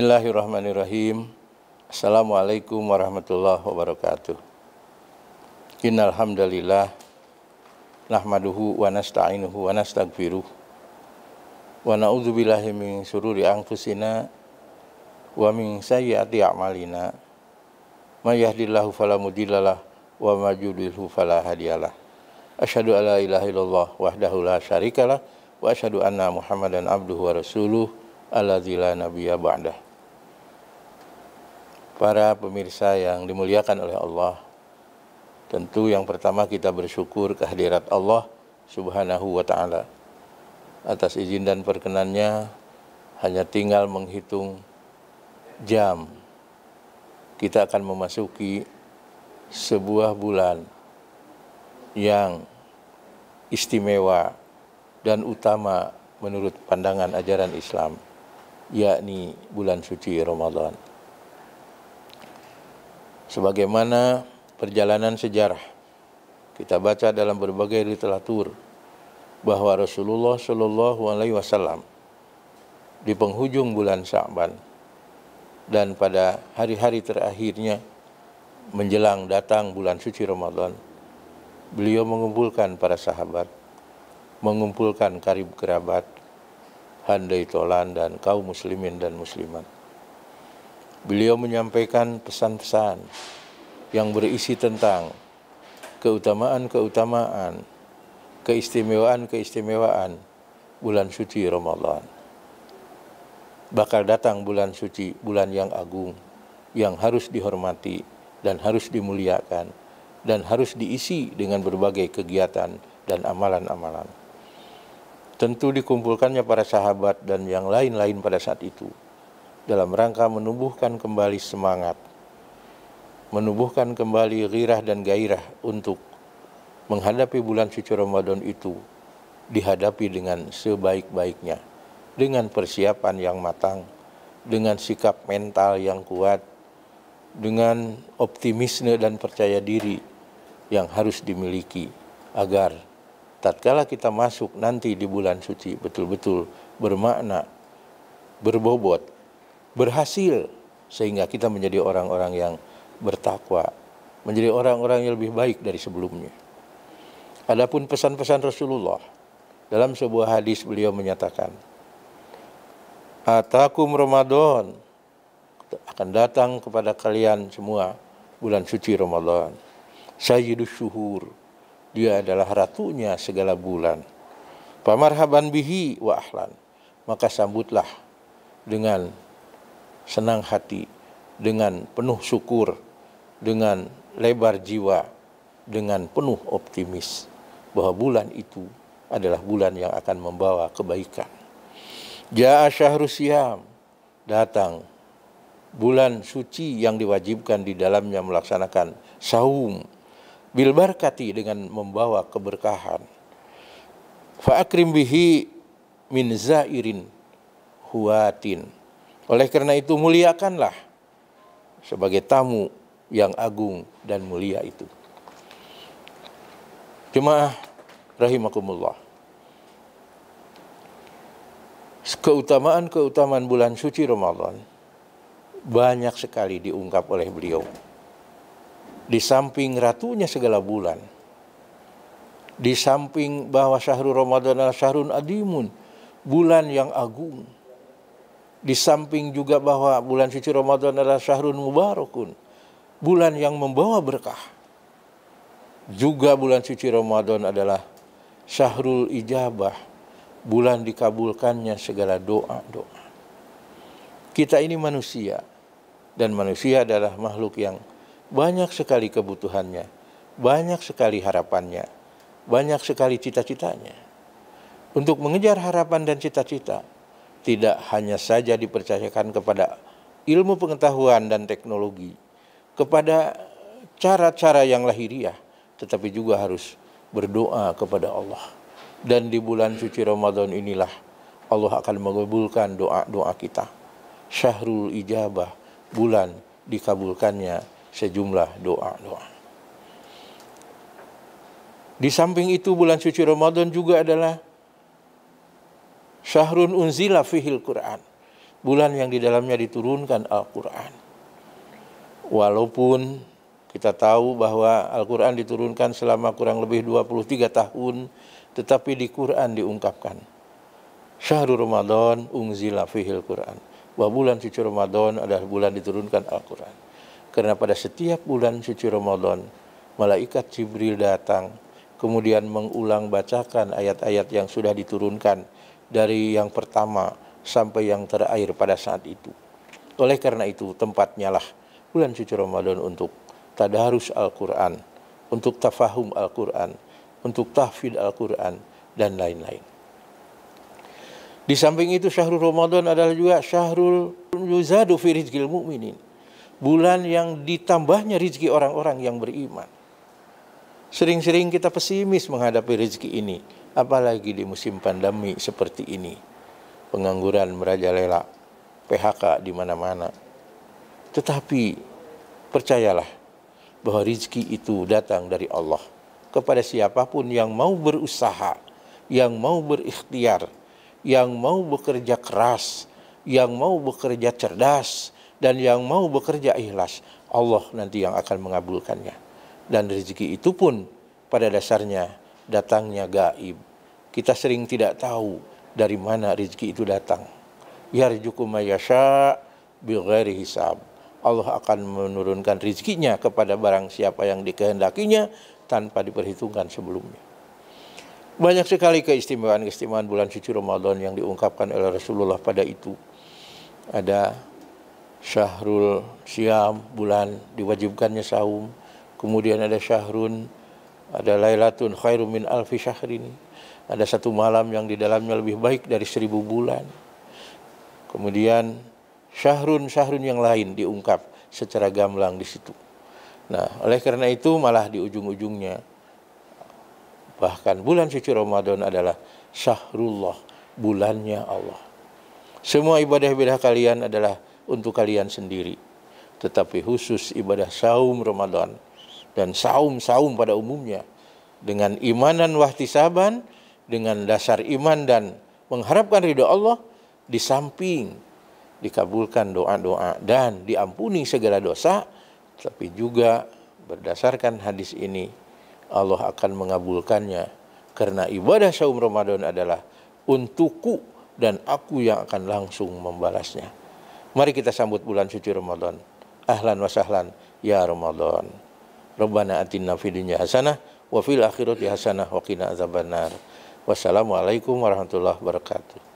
Bismillahirrahmanirrahim. Assalamualaikum warahmatullahi wabarakatuh. Innal hamdalillah nahmaduhu wa nasta'inuhu wa nastaghfiruh. Wa na'udzubillahi min sururi anfusina wa min sayyiati a'malina. May yahdihillahu fala mudhillalah wa may yudhlilhu fala hadiyalah. Asyhadu alla illallah wahdahu la syarikalah wa asyhadu anna Muhammadan abduhu wa rasuluh alladzi la nabiyya ba'dah para pemirsa yang dimuliakan oleh Allah. Tentu yang pertama kita bersyukur kehadirat Allah Subhanahu wa taala. Atas izin dan perkenannya hanya tinggal menghitung jam kita akan memasuki sebuah bulan yang istimewa dan utama menurut pandangan ajaran Islam yakni bulan suci Ramadan sebagaimana perjalanan sejarah. Kita baca dalam berbagai literatur bahwa Rasulullah Shallallahu Alaihi Wasallam di penghujung bulan Sa'ban dan pada hari-hari terakhirnya menjelang datang bulan suci Ramadan beliau mengumpulkan para sahabat mengumpulkan karib kerabat handai tolan dan kaum muslimin dan muslimat Beliau menyampaikan pesan-pesan yang berisi tentang keutamaan-keutamaan, keistimewaan-keistimewaan bulan suci Ramadan. Bakal datang bulan suci, bulan yang agung, yang harus dihormati dan harus dimuliakan dan harus diisi dengan berbagai kegiatan dan amalan-amalan. Tentu dikumpulkannya para sahabat dan yang lain-lain pada saat itu dalam rangka menumbuhkan kembali semangat, menumbuhkan kembali rirah dan gairah untuk menghadapi bulan suci Ramadan itu dihadapi dengan sebaik-baiknya, dengan persiapan yang matang, dengan sikap mental yang kuat, dengan optimisme dan percaya diri yang harus dimiliki agar tatkala kita masuk nanti di bulan suci betul-betul bermakna berbobot berhasil sehingga kita menjadi orang-orang yang bertakwa, menjadi orang-orang yang lebih baik dari sebelumnya. Adapun pesan-pesan Rasulullah dalam sebuah hadis beliau menyatakan, "Atakum Ramadan akan datang kepada kalian semua bulan suci Ramadan. Sayyidus syuhur, dia adalah ratunya segala bulan. Pamarhaban bihi wa ahlan, maka sambutlah dengan senang hati, dengan penuh syukur, dengan lebar jiwa, dengan penuh optimis bahwa bulan itu adalah bulan yang akan membawa kebaikan. Ja'a syahrus siam datang bulan suci yang diwajibkan di dalamnya melaksanakan saum bil barkati dengan membawa keberkahan. Fa akrim bihi min zairin huatin. Oleh karena itu muliakanlah sebagai tamu yang agung dan mulia itu. Jemaah rahimakumullah. Keutamaan-keutamaan bulan suci Ramadan banyak sekali diungkap oleh beliau. Di samping ratunya segala bulan, di samping bahwa syahrul Ramadan adalah syahrul adimun, bulan yang agung di samping juga bahwa bulan suci Ramadan adalah syahrun mubarakun, bulan yang membawa berkah. Juga bulan suci Ramadan adalah syahrul ijabah, bulan dikabulkannya segala doa-doa. Kita ini manusia dan manusia adalah makhluk yang banyak sekali kebutuhannya, banyak sekali harapannya, banyak sekali cita-citanya. Untuk mengejar harapan dan cita-cita, tidak hanya saja dipercayakan kepada ilmu pengetahuan dan teknologi, kepada cara-cara yang lahiriah, tetapi juga harus berdoa kepada Allah. Dan di bulan suci Ramadan inilah Allah akan mengabulkan doa-doa kita. Syahrul ijabah, bulan dikabulkannya sejumlah doa-doa. Di samping itu bulan suci Ramadan juga adalah Syahrun unzila fihil Quran. Bulan yang di dalamnya diturunkan Al-Quran. Walaupun kita tahu bahwa Al-Quran diturunkan selama kurang lebih 23 tahun, tetapi di Quran diungkapkan. Syahrul Ramadan unzila fihil Quran. Bahwa bulan suci Ramadan adalah bulan diturunkan Al-Quran. Karena pada setiap bulan suci Ramadan, malaikat Jibril datang, kemudian mengulang bacakan ayat-ayat yang sudah diturunkan dari yang pertama sampai yang terakhir pada saat itu. Oleh karena itu tempatnya lah bulan suci Ramadan untuk tadarus Al-Quran, untuk tafahum Al-Quran, untuk tahfid Al-Quran, dan lain-lain. Di samping itu syahrul Ramadan adalah juga syahrul yuzadu fi rizqil mu'minin. Bulan yang ditambahnya rizki orang-orang yang beriman. Sering-sering kita pesimis menghadapi rizki ini apalagi di musim pandemi seperti ini. Pengangguran merajalela, PHK di mana-mana. Tetapi percayalah bahwa rizki itu datang dari Allah kepada siapapun yang mau berusaha, yang mau berikhtiar, yang mau bekerja keras, yang mau bekerja cerdas, dan yang mau bekerja ikhlas. Allah nanti yang akan mengabulkannya. Dan rezeki itu pun pada dasarnya datangnya gaib. Kita sering tidak tahu dari mana rezeki itu datang. Ya Yarjuku mayasya bighairi hisab. Allah akan menurunkan rezekinya kepada barang siapa yang dikehendakinya tanpa diperhitungkan sebelumnya. Banyak sekali keistimewaan-keistimewaan bulan suci Ramadan yang diungkapkan oleh Rasulullah pada itu. Ada syahrul siam, bulan diwajibkannya saum. Kemudian ada syahrun ada Lailatun khairu min alfi syahrin. Ada satu malam yang di dalamnya lebih baik dari seribu bulan. Kemudian syahrun-syahrun yang lain diungkap secara gamblang di situ. Nah, oleh karena itu malah di ujung-ujungnya bahkan bulan suci Ramadan adalah syahrullah, bulannya Allah. Semua ibadah-ibadah kalian adalah untuk kalian sendiri. Tetapi khusus ibadah saum Ramadan dan saum-saum pada umumnya dengan imanan saban dengan dasar iman dan mengharapkan ridho Allah di samping dikabulkan doa-doa dan diampuni segala dosa tapi juga berdasarkan hadis ini Allah akan mengabulkannya karena ibadah saum Ramadan adalah untukku dan aku yang akan langsung membalasnya. Mari kita sambut bulan suci Ramadan. Ahlan wa sahlan ya Ramadan. Rabbana atinna fid dunya hasanah wa fil akhirati hasanah wa qina azabannar. Wassalamualaikum warahmatullahi wabarakatuh.